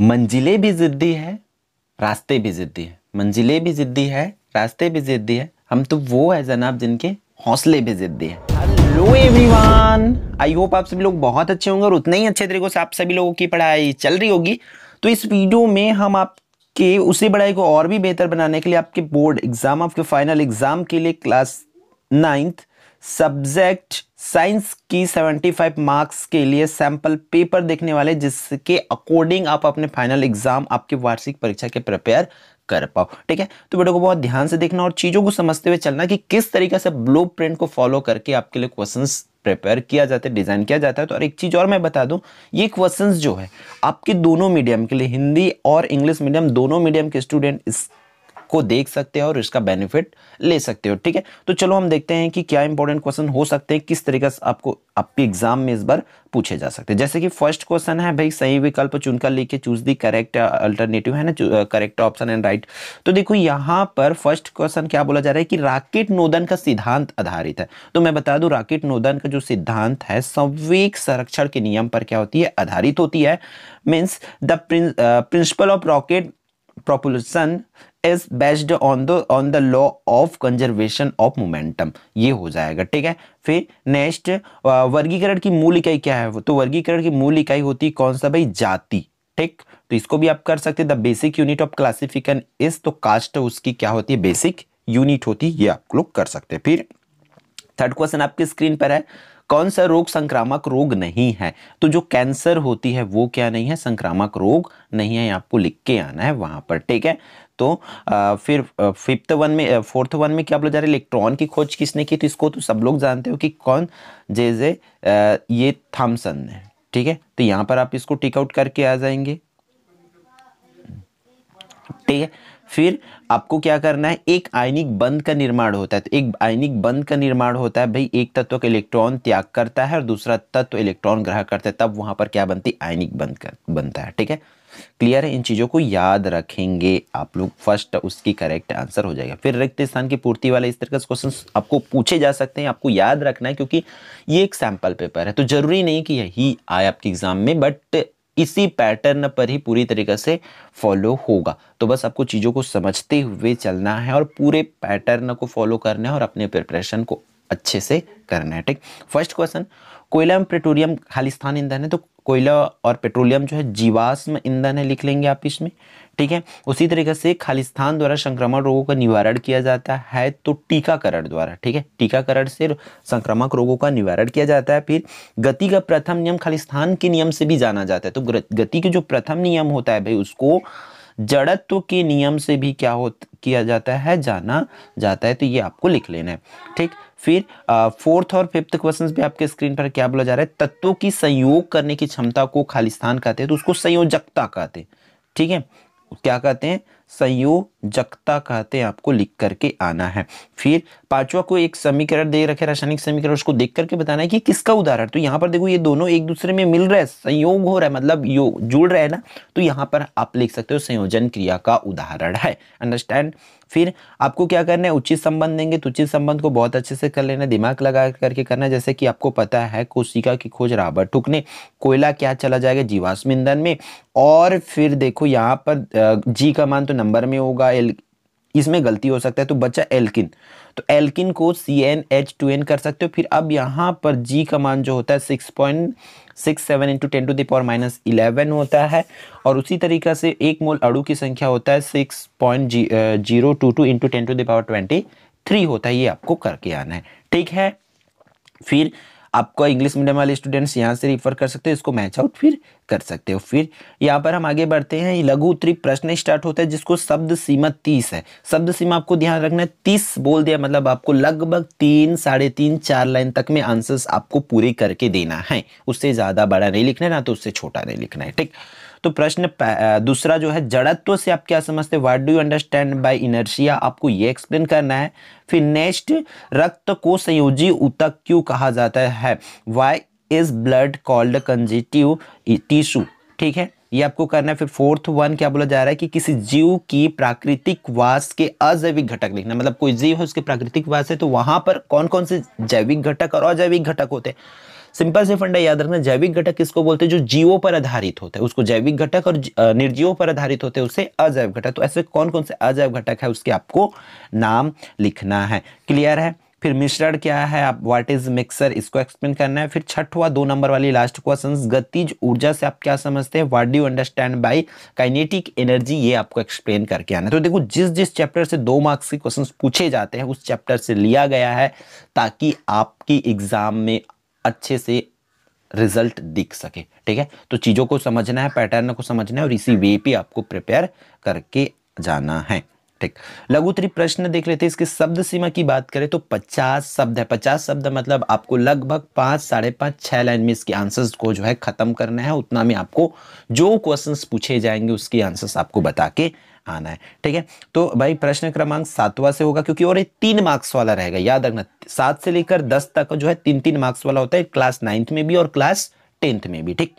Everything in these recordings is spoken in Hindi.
मंजिलें भी ज़िद्दी है रास्ते भी ज़िद्दी है मंजिलें भी ज़िद्दी है रास्ते भी ज़िद्दी है हम तो वो है जनाब जिनके हौसले भी ज़िद्दी है हेलो एवरीवन आई होप आप सभी लोग बहुत अच्छे होंगे और उतने ही अच्छे तरीके से आप सभी लोगों की पढ़ाई चल रही होगी तो इस वीडियो में हम आप कि उसी पढ़ाई को और भी बेहतर बनाने के लिए आपके बोर्ड एग्ज़ाम आपके फाइनल एग्ज़ाम के लिए क्लास नाइन्थ सब्जेक्ट साइंस की 75 मार्क्स के लिए सैंपल पेपर देखने वाले जिसके अकॉर्डिंग आप अपने फाइनल एग्जाम आपके वार्षिक परीक्षा के प्रिपेयर कर पाओ ठीक है तो बेटों को बहुत ध्यान से देखना और चीज़ों को समझते हुए चलना कि किस तरीके से ब्लू को फॉलो करके आपके लिए क्वेश्चन प्रिपेयर किया जाता है डिज़ाइन किया जाता है तो और एक चीज़ और मैं बता दूं ये क्वेश्चंस जो है आपके दोनों मीडियम के लिए हिंदी और इंग्लिश मीडियम दोनों मीडियम के स्टूडेंट को देख सकते हो और इसका बेनिफिट ले सकते हो ठीक है तो चलो हम देखते हैं कि क्या इंपॉर्टेंट क्वेश्चन हो सकते हैं किस तरीके से आपको आपके एग्जाम में इस बार पूछे जा सकते हैं जैसे कि फर्स्ट क्वेश्चन है भाई सही विकल्प चुनकर लिखे चूज दी करेक्ट अल्टरनेटिव है ना करेक्ट ऑप्शन एंड राइट तो देखो यहाँ पर फर्स्ट क्वेश्चन क्या बोला जा रहा है कि राकेट नोदन का सिद्धांत आधारित है तो मैं बता दू राकेट नोदन का जो सिद्धांत है संवेक संरक्षण के नियम पर क्या होती है आधारित होती है means the principle of rocket propulsion is based on the on the law of conservation of momentum ये हो जाएगा ठीक है फिर नेक्स्ट वर्गीकरण की मूल इकाई क्या है तो वर्गीकरण की मूल इकाई होती है कौन सा भाई जाति ठीक तो इसको भी आप कर सकते हैं the basic unit of classification is तो कास्ट उसकी क्या होती है बेसिक यूनिट होती है ये आप लोग कर सकते हैं फिर थर्ड क्वेश्चन आपके स्क्रीन पर है कौन सा रोग संक्रामक रोग नहीं है तो जो कैंसर होती है वो क्या नहीं है संक्रामक रोग नहीं है आपको लिख के आना है वहां पर ठीक है तो आ, फिर फिफ्थ वन में फोर्थ वन में क्या बोला जा रहा है इलेक्ट्रॉन की खोज किसने की तो इसको तो सब लोग जानते हो कि कौन जे जे ये थॉमसन है ठीक है तो यहाँ पर आप इसको टिकआउट करके आ जाएंगे ठीक है फिर आपको क्या करना है एक आयनिक बंद का निर्माण होता है तो एक आयनिक बंद का निर्माण होता है भाई एक तत्व का इलेक्ट्रॉन त्याग करता है और दूसरा तत्व इलेक्ट्रॉन ग्रह करता है तब वहाँ पर क्या बनती आयनिक बंद कर बनता है ठीक है क्लियर है इन चीज़ों को याद रखेंगे आप लोग फर्स्ट उसकी करेक्ट आंसर हो जाएगा फिर रिक्त स्थान की पूर्ति वाले इस तरह का क्वेश्चन आपको पूछे जा सकते हैं आपको याद रखना है क्योंकि ये एक सैंपल पेपर है तो जरूरी नहीं कि यही आए आपके एग्जाम में बट इसी पैटर्न पर ही पूरी तरीके से फॉलो होगा तो बस आपको चीज़ों को समझते हुए चलना है और पूरे पैटर्न को फॉलो करना है और अपने प्रिपरेशन को अच्छे से करना है ठीक फर्स्ट क्वेश्चन कोयला एवं पेट्रोलियम खालिस्तान ईंधन है तो कोयला और पेट्रोलियम जो है जीवाश्म ईंधन है लिख लेंगे आप इसमें ठीक है उसी तरीके से खालिस्तान द्वारा संक्रमण रोगों का निवारण किया जाता है तो टीकाकरण द्वारा ठीक है टीकाकरण से संक्रमक रोगों का निवारण किया जाता है फिर गति का प्रथम नियम खालिस्तान के नियम से भी जाना जाता है तो गति के जो प्रथम नियम होता है भाई उसको जड़त्व के नियम से भी क्या हो किया जाता है जाना जाता है तो ये आपको लिख लेना है ठीक फिर फोर्थ और फिफ्थ क्वेश्चन भी आपके स्क्रीन पर क्या बोला जा रहा है तत्वों की संयोग करने की क्षमता को खालिस्तान कहते हैं तो उसको संयोजकता कहते हैं ठीक है क्या कहते हैं संयोजकता कहते हैं आपको लिख करके आना है फिर पांचवा को एक समीकरण दे रखे रासायनिक समीकरण उसको देख करके बताना है कि किसका उदाहरण तो यहाँ पर देखो ये दोनों एक दूसरे में मिल रहा है संयोग हो रहा है मतलब यो जुड़ रहा है ना तो यहाँ पर आप लिख सकते हो संयोजन क्रिया का उदाहरण है अंडरस्टैंड फिर आपको क्या करना है उचित संबंध देंगे तो उचित संबंध को बहुत अच्छे से कर लेना दिमाग लगा करके करना है जैसे कि आपको पता है कोशिका की खोज रॉबर्ट हुक ने कोयला क्या चला जाएगा जीवाश्म ईंधन में और फिर देखो यहाँ पर जी का मान तो नंबर में होगा एल इसमें गलती हो सकता है तो बच्चा एल्किन तो एल्किन को C n H two n कर सकते हो फिर अब यहाँ पर जी का मान जो होता है six point six seven into ten to the power minus eleven होता है और उसी तरीका से एक मोल अड़ू की संख्या होता है six point zero two two into ten to the power twenty three होता है ये आपको करके आना है ठीक है फिर आपको इंग्लिश मीडियम वाले स्टूडेंट्स यहाँ से रिफर कर सकते हो इसको मैच आउट फिर कर सकते हो फिर यहाँ पर हम आगे बढ़ते हैं लघु उत्तरी प्रश्न स्टार्ट होता है जिसको शब्द सीमा तीस है शब्द सीमा आपको ध्यान रखना है तीस बोल दिया मतलब आपको लगभग तीन साढ़े तीन चार लाइन तक में आंसर्स आपको पूरे करके देना है उससे ज़्यादा बड़ा नहीं लिखना है ना तो उससे छोटा नहीं लिखना है ठीक तो प्रश्न दूसरा जो है जड़त्व से आप क्या समझते हैं what do you understand by inertia आपको ये एक्सप्लेन करना है फिर नेक्स्ट रक्त को संयोजी उतक क्यों कहा जाता है why is blood called connective tissue ठीक है ये आपको करना है फिर फोर्थ वन क्या बोला जा रहा है कि किसी जीव की प्राकृतिक वास के अजैविक घटक लिखना मतलब कोई जीव है उसके प्राकृतिक वास है तो वहां पर कौन कौन से जैविक घटक और अजैविक घटक होते हैं सिंपल से फंडा याद रखना जैविक घटक किसको बोलते हैं जो जीवो पर आधारित होते हैं उसको जैविक घटक और निर्जीवों पर आधारित होते हैं उसे अजैव घटक तो ऐसे कौन कौन से अजैव घटक है उसके आपको नाम लिखना है क्लियर है फिर मिश्रण क्या है आप व्हाट इज मिक्सर इसको एक्सप्लेन करना है फिर छठवा दो नंबर वाली लास्ट क्वेश्चन गतिज ऊर्जा से आप क्या समझते हैं what do understand by kinetic energy ये आपको एक्सप्लेन करके आना है तो देखो जिस जिस चैप्टर से दो मार्क्स के क्वेश्चन पूछे जाते हैं उस चैप्टर से लिया गया है ताकि आपकी एग्जाम में अच्छे से रिजल्ट दिख सके ठीक है तो चीज़ों को समझना है पैटर्न को समझना है और इसी वे पे आपको प्रिपेयर करके जाना है ठीक लघु प्रश्न देख लेते हैं इसके शब्द सीमा की बात करें तो 50 शब्द है 50 शब्द मतलब आपको लगभग पांच साढ़े पांच छह लाइन में इसके आंसर्स को जो है ख़त्म करना है उतना में आपको जो क्वेश्चंस पूछे जाएंगे उसके आंसर्स आपको बता के आना है ठीक है तो भाई प्रश्न क्रमांक सातवा से होगा क्योंकि और ये तीन मार्क्स वाला रहेगा याद रखना सात से लेकर दस तक जो है तीन तीन मार्क्स वाला होता है क्लास नाइन्थ में भी और क्लास टेंथ में भी ठीक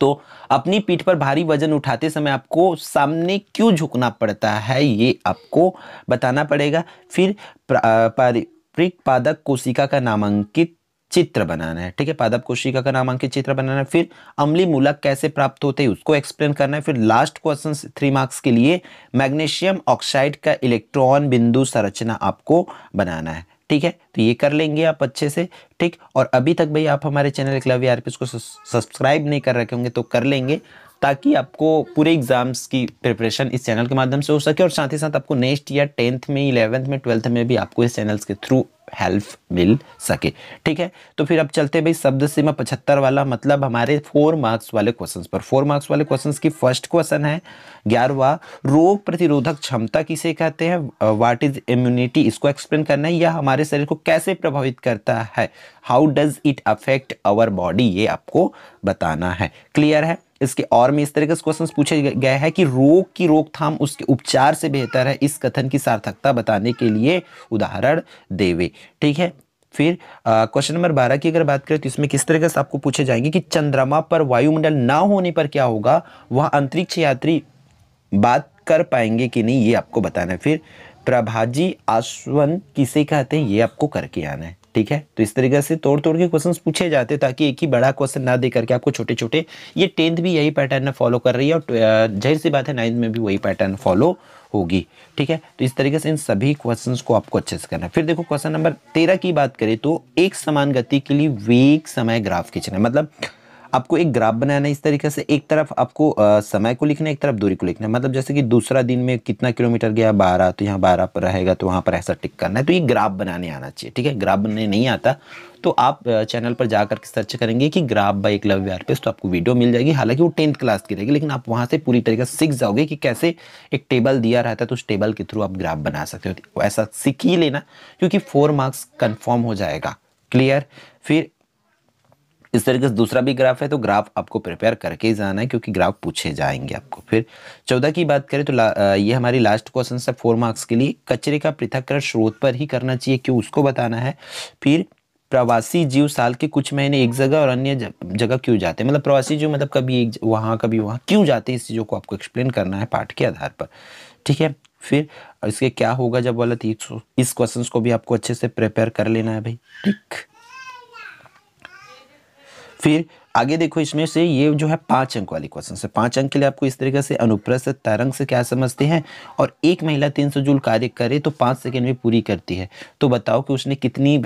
तो अपनी पीठ पर भारी वजन उठाते समय आपको सामने क्यों झुकना पड़ता है ये आपको बताना पड़ेगा फिर पारिप्रिक पादक कोशिका का नामांकित चित्र बनाना है ठीक है पादप कोशिका का नामांकित चित्र बनाना है फिर अम्ली मूलक कैसे प्राप्त होते हैं उसको एक्सप्लेन करना है फिर लास्ट क्वेश्चन थ्री मार्क्स के लिए मैग्नीशियम ऑक्साइड का इलेक्ट्रॉन बिंदु संरचना आपको बनाना है ठीक है तो ये कर लेंगे आप अच्छे से ठीक और अभी तक भाई आप हमारे चैनल क्लव आर को सब्सक्राइब नहीं कर रखे होंगे तो कर लेंगे ताकि आपको पूरे एग्जाम्स की प्रिपरेशन इस चैनल के माध्यम से हो सके और साथ ही साथ आपको नेक्स्ट ईयर टेंथ में इलेवंथ में ट्वेल्थ में भी आपको इस चैनल्स के थ्रू हेल्प मिल सके ठीक है तो फिर अब चलते भाई शब्द सीमा पचहत्तर वाला मतलब हमारे फोर मार्क्स वाले क्वेश्चंस पर फोर मार्क्स वाले क्वेश्चंस की फर्स्ट क्वेश्चन है ग्यारहवा रोग प्रतिरोधक क्षमता किसे कहते हैं वाट इज इम्यूनिटी इसको एक्सप्लेन करना है या हमारे शरीर को कैसे प्रभावित करता है how does it affect our body ये आपको बताना है क्लियर है इसके और में इस तरीके से क्वेश्चन पूछे गए हैं कि रोग की रोकथाम उसके उपचार से बेहतर है इस कथन की सार्थकता बताने के लिए उदाहरण देवे ठीक है फिर क्वेश्चन नंबर बारह की अगर बात करें तो इसमें किस तरीके से आपको पूछे जाएंगे कि चंद्रमा पर वायुमंडल ना होने पर क्या होगा वह अंतरिक्ष यात्री बात कर पाएंगे कि नहीं ये आपको बताना है फिर प्रभाजी आश्वन किसे कहते हैं ये आपको करके आना है ठीक है तो इस तरीके से तोड़ तोड़ के क्वेश्चन पूछे जाते ताकि एक ही बड़ा क्वेश्चन ना दे करके आपको छोटे छोटे ये टेंथ भी यही पैटर्न फॉलो कर रही है और जाहिर सी बात है नाइन्थ में भी वही पैटर्न फॉलो होगी ठीक है तो इस तरीके से इन सभी क्वेश्चंस को आपको अच्छे से करना है फिर देखो क्वेश्चन नंबर तेरह की बात करें तो एक समान गति के लिए वेग समय ग्राफ खींचना मतलब आपको एक ग्राफ बनाना है इस तरीके से एक तरफ आपको आ, समय को लिखना है एक तरफ दूरी को लिखना है मतलब जैसे कि दूसरा दिन में कितना किलोमीटर गया बारह तो यहाँ बारह पर रहेगा तो वहाँ पर ऐसा टिक करना है तो ये ग्राफ बनाने आना चाहिए ठीक है ग्राफ बनाने नहीं आता तो आप चैनल पर जाकर के सर्च करेंगे कि ग्राफ बाई एक लव्य आरपीएस तो आपको वीडियो मिल जाएगी हालांकि वो टेंथ क्लास की रहेगी लेकिन आप वहाँ से पूरी तरीके से सीख जाओगे कि कैसे एक टेबल दिया रहता है तो उस टेबल के थ्रू आप ग्राफ बना सकते हो ऐसा सीख ही लेना क्योंकि फोर मार्क्स कन्फर्म हो जाएगा क्लियर फिर इस तरीके से दूसरा भी ग्राफ है तो ग्राफ आपको प्रिपेयर करके ही जाना है क्योंकि ग्राफ पूछे जाएंगे आपको फिर चौदह की बात करें तो ये हमारी लास्ट क्वेश्चन है फोर मार्क्स के लिए कचरे का पृथककरण स्रोत पर ही करना चाहिए क्यों उसको बताना है फिर प्रवासी जीव साल के कुछ महीने एक जगह और अन्य जगह क्यों जाते हैं मतलब प्रवासी जीव मतलब कभी एक वहाँ कभी वहाँ क्यों जाते हैं इस चीज़ों को आपको एक्सप्लेन करना है पाठ के आधार पर ठीक है फिर इसके क्या होगा जब वाला इस क्वेश्चन को भी आपको अच्छे से प्रिपेयर कर लेना है भाई ठीक फिर आगे देखो इसमें से ये जो है पांच अंक वाले क्वेश्चन से पांच अंक के लिए आपको इस तरीके से अनुप्रस्थ तरंग से क्या समझते हैं और एक महिला तीन सौ जूल कार्य करे तो पाँच सेकेंड में पूरी करती है तो बताओ कि उसने कितनी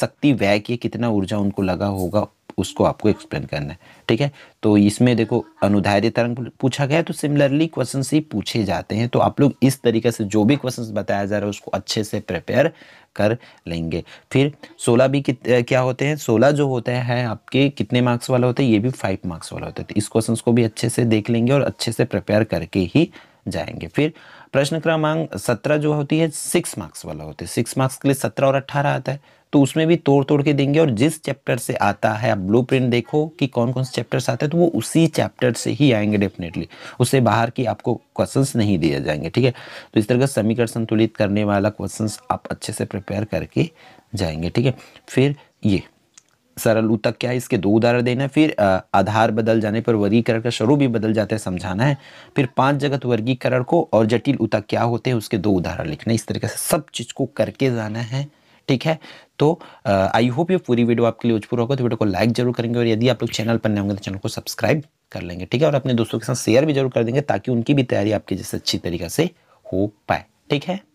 शक्ति व्यय की कितना ऊर्जा उनको लगा होगा उसको आपको एक्सप्लेन करना है ठीक है तो इसमें देखो अनुधार्य तरंग पूछा गया है तो सिमिलरली क्वेश्चन ही पूछे जाते हैं तो आप लोग इस तरीके से जो भी क्वेश्चन बताया जा रहा है उसको अच्छे से प्रिपेयर कर लेंगे फिर 16 भी कित, क्या होते हैं 16 जो होते हैं आपके कितने मार्क्स वाला होता है ये भी फाइव मार्क्स वाला होता है तो इस क्वेश्चन को भी अच्छे से देख लेंगे और अच्छे से प्रिपेयर करके ही जाएंगे फिर प्रश्न क्रमांक सत्रह जो होती है सिक्स मार्क्स वाला होता है सिक्स मार्क्स के लिए सत्रह और अट्ठारह आता है तो उसमें भी तोड़ तोड़ के देंगे और जिस चैप्टर से आता है आप ब्लू देखो कि कौन कौन से चैप्टर आते हैं तो वो उसी चैप्टर से ही आएंगे डेफिनेटली उससे बाहर की आपको क्वेश्चन नहीं दिए जाएंगे ठीक है तो इस तरह का समीकरण संतुलित करने वाला क्वेश्चन आप अच्छे से प्रिपेयर करके जाएंगे ठीक है फिर ये सरल उतक क्या है इसके दो उदाहरण देना है फिर आधार बदल जाने पर वर्गीकरण का शुरू भी बदल जाता है समझाना है फिर पांच जगत वर्गीकरण को और जटिल उतक क्या होते हैं उसके दो उदाहरण लिखना है इस तरीके से सब चीज़ को करके जाना है ठीक है तो आई होप ये पूरी वीडियो आपके लिए यूजफुल होगा तो वीडियो को लाइक जरूर करेंगे और यदि आप लोग चैनल पर नए होंगे तो चैनल को सब्सक्राइब कर लेंगे ठीक है और अपने दोस्तों के साथ शेयर भी जरूर कर देंगे ताकि उनकी भी तैयारी आपके जैसे अच्छी तरीके से हो पाए ठीक है